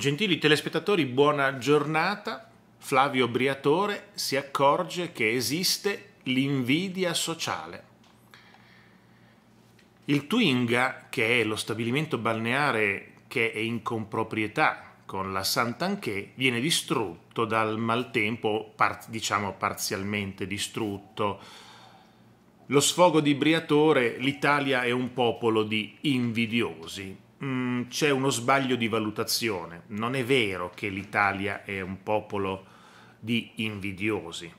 Gentili telespettatori, buona giornata. Flavio Briatore si accorge che esiste l'invidia sociale. Il Twinga, che è lo stabilimento balneare che è in comproprietà con la Sant'Anché, viene distrutto dal maltempo, par diciamo parzialmente distrutto. Lo sfogo di Briatore, l'Italia è un popolo di invidiosi Mm, c'è uno sbaglio di valutazione. Non è vero che l'Italia è un popolo di invidiosi.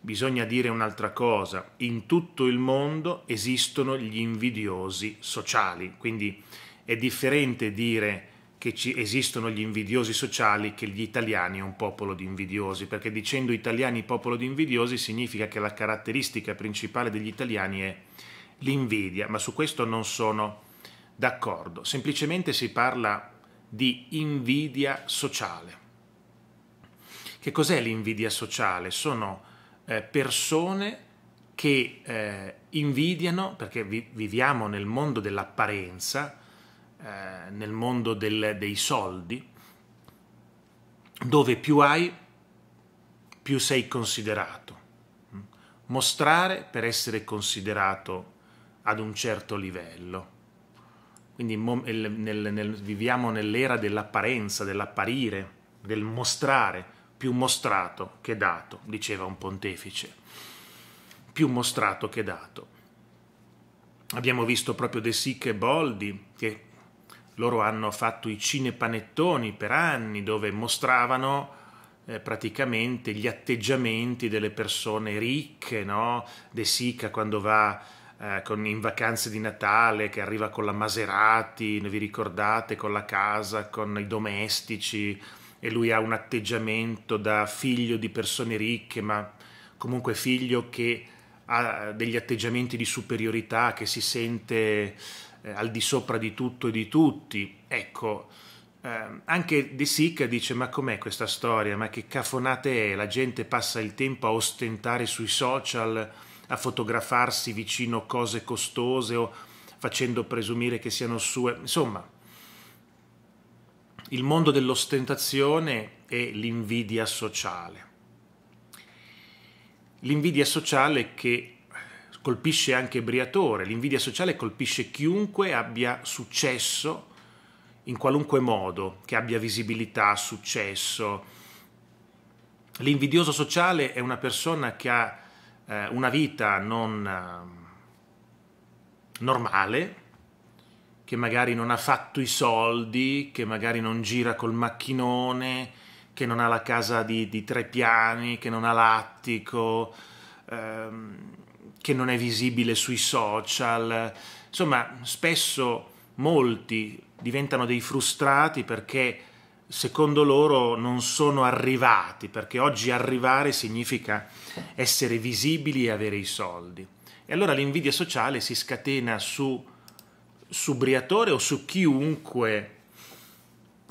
Bisogna dire un'altra cosa, in tutto il mondo esistono gli invidiosi sociali, quindi è differente dire che esistono gli invidiosi sociali che gli italiani è un popolo di invidiosi, perché dicendo italiani popolo di invidiosi significa che la caratteristica principale degli italiani è l'invidia, ma su questo non sono D'accordo, semplicemente si parla di invidia sociale. Che cos'è l'invidia sociale? Sono eh, persone che eh, invidiano, perché vi, viviamo nel mondo dell'apparenza, eh, nel mondo del, dei soldi, dove più hai, più sei considerato. Mostrare per essere considerato ad un certo livello. Quindi nel, nel, nel, viviamo nell'era dell'apparenza, dell'apparire, del mostrare, più mostrato che dato, diceva un pontefice, più mostrato che dato. Abbiamo visto proprio De Sic e Boldi, che loro hanno fatto i cinepanettoni per anni, dove mostravano eh, praticamente gli atteggiamenti delle persone ricche, no? De Sica quando va eh, con, in vacanze di Natale che arriva con la Maserati, ne vi ricordate, con la casa, con i domestici e lui ha un atteggiamento da figlio di persone ricche, ma comunque figlio che ha degli atteggiamenti di superiorità, che si sente eh, al di sopra di tutto e di tutti. Ecco, eh, anche De Sica dice: Ma com'è questa storia? Ma che cafonate è? La gente passa il tempo a ostentare sui social a fotografarsi vicino cose costose o facendo presumere che siano sue. Insomma, il mondo dell'ostentazione e l'invidia sociale. L'invidia sociale che colpisce anche Briatore, l'invidia sociale colpisce chiunque abbia successo in qualunque modo, che abbia visibilità, successo. L'invidioso sociale è una persona che ha eh, una vita non eh, normale, che magari non ha fatto i soldi, che magari non gira col macchinone, che non ha la casa di, di tre piani, che non ha l'attico, ehm, che non è visibile sui social. Insomma, spesso molti diventano dei frustrati perché secondo loro non sono arrivati, perché oggi arrivare significa essere visibili e avere i soldi. E allora l'invidia sociale si scatena su, su Briatore o su chiunque.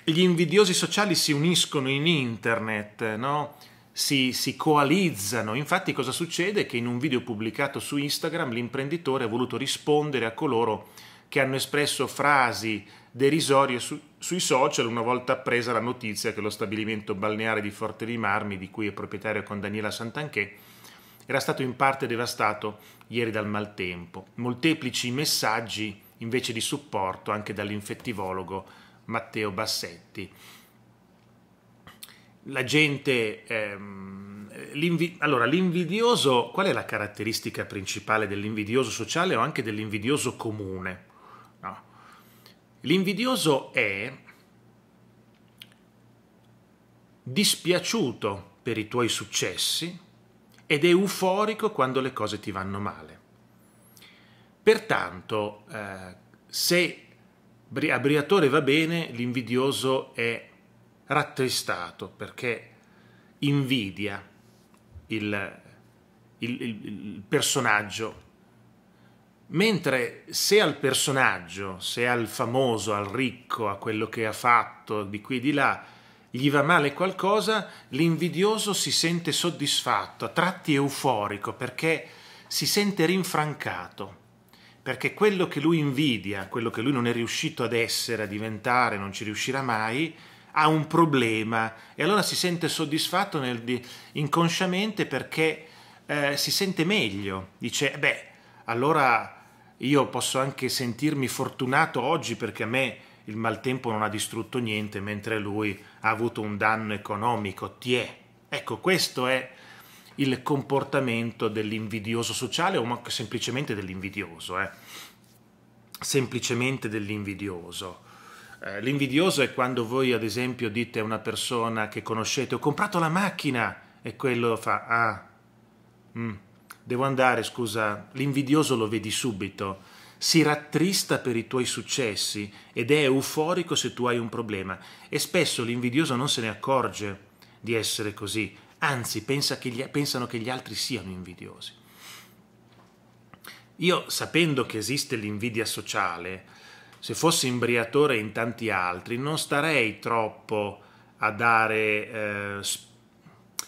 Gli invidiosi sociali si uniscono in internet, no? Si, si, coalizzano. Infatti cosa succede? Che in un video pubblicato su Instagram l'imprenditore ha voluto rispondere a coloro che hanno espresso frasi derisorie su, sui social una volta appresa la notizia che lo stabilimento balneare di Forte dei Marmi, di cui è proprietario con Daniela Santanchè, era stato in parte devastato ieri dal maltempo. Molteplici messaggi invece di supporto anche dall'infettivologo Matteo Bassetti. La gente... Ehm, l'invi- allora, l'invidioso, qual è la caratteristica principale dell'invidioso sociale o anche dell'invidioso comune? L'invidioso è dispiaciuto per i tuoi successi ed è euforico quando le cose ti vanno male. Pertanto, eh, se a Briatore va bene, l'invidioso è rattristato perché invidia il, il, il personaggio Mentre se al personaggio, se al famoso, al ricco, a quello che ha fatto di qui e di là, gli va male qualcosa, l'invidioso si sente soddisfatto, a tratti euforico, perché si sente rinfrancato, perché quello che lui invidia, quello che lui non è riuscito ad essere, a diventare, non ci riuscirà mai, ha un problema e allora si sente soddisfatto nel, inconsciamente perché eh, si sente meglio, dice, eh beh, allora io posso anche sentirmi fortunato oggi perché a me il maltempo non ha distrutto niente, mentre lui ha avuto un danno economico, Ti è. Ecco, questo è il comportamento dell'invidioso sociale o semplicemente dell'invidioso, eh. semplicemente dell'invidioso. Eh, l'invidioso è quando voi, ad esempio, dite a una persona che conoscete: Ho comprato la macchina, e quello fa: Ah, mm, devo andare, scusa, l'invidioso lo vedi subito, si rattrista per i tuoi successi ed è euforico se tu hai un problema e spesso l'invidioso non se ne accorge di essere così, anzi pensa che gli, pensano che gli altri siano invidiosi. Io, sapendo che esiste l'invidia sociale, se fossi imbriatore in tanti altri, non starei troppo a dare, eh,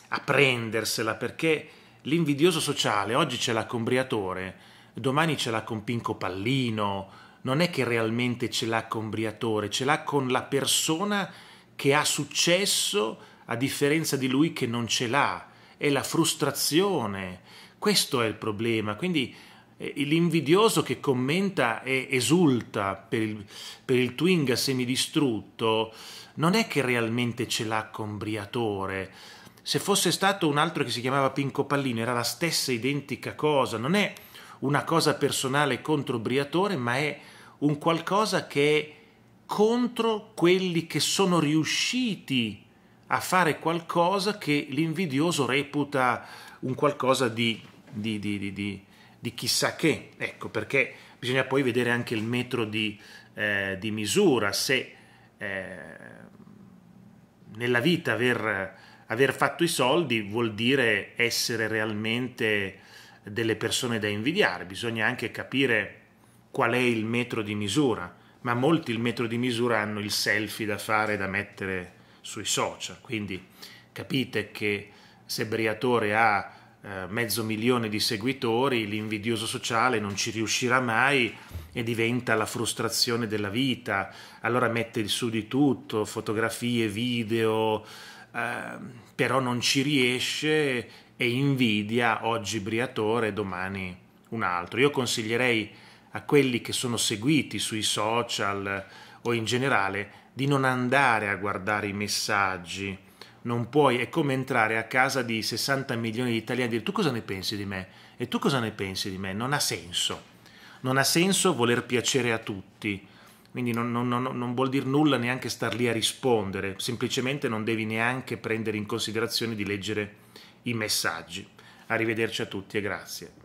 a prendersela perché l'invidioso sociale oggi ce l'ha con Briatore, domani ce l'ha con Pinco Pallino, non è che realmente ce l'ha con Briatore, ce l'ha con la persona che ha successo a differenza di lui che non ce l'ha, è la frustrazione, questo è il problema, quindi eh, l'invidioso che commenta e esulta per il, per il Twinga semidistrutto non è che realmente ce l'ha con Briatore, se fosse stato un altro che si chiamava Pinco Pallino era la stessa identica cosa, non è una cosa personale contro Briatore, ma è un qualcosa che è contro quelli che sono riusciti a fare qualcosa che l'invidioso reputa un qualcosa di, di, di, di, chissà che. Ecco, perché bisogna poi vedere anche il metro di, eh, misura, se eh, nella vita aver aver fatto i soldi vuol dire essere realmente delle persone da invidiare, bisogna anche capire qual è il metro di misura, ma molti il metro di misura hanno il selfie da fare, da mettere sui social, quindi capite che se Briatore ha eh, mezzo milione di seguitori, l'invidioso sociale non ci riuscirà mai e diventa la frustrazione della vita, allora mette su di tutto, fotografie, video, Ehm, però non ci riesce e invidia oggi Briatore, domani un altro. Io consiglierei a quelli che sono seguiti sui social o in generale di non andare a guardare i messaggi. Non puoi, è come entrare a casa di 60 milioni di italiani e dire tu cosa ne pensi di me? E tu cosa ne pensi di me? Non ha senso. Non ha senso voler piacere a tutti quindi non, non, non, non, vuol dire nulla neanche star lì a rispondere, semplicemente non devi neanche prendere in considerazione di leggere i messaggi. Arrivederci a tutti e grazie.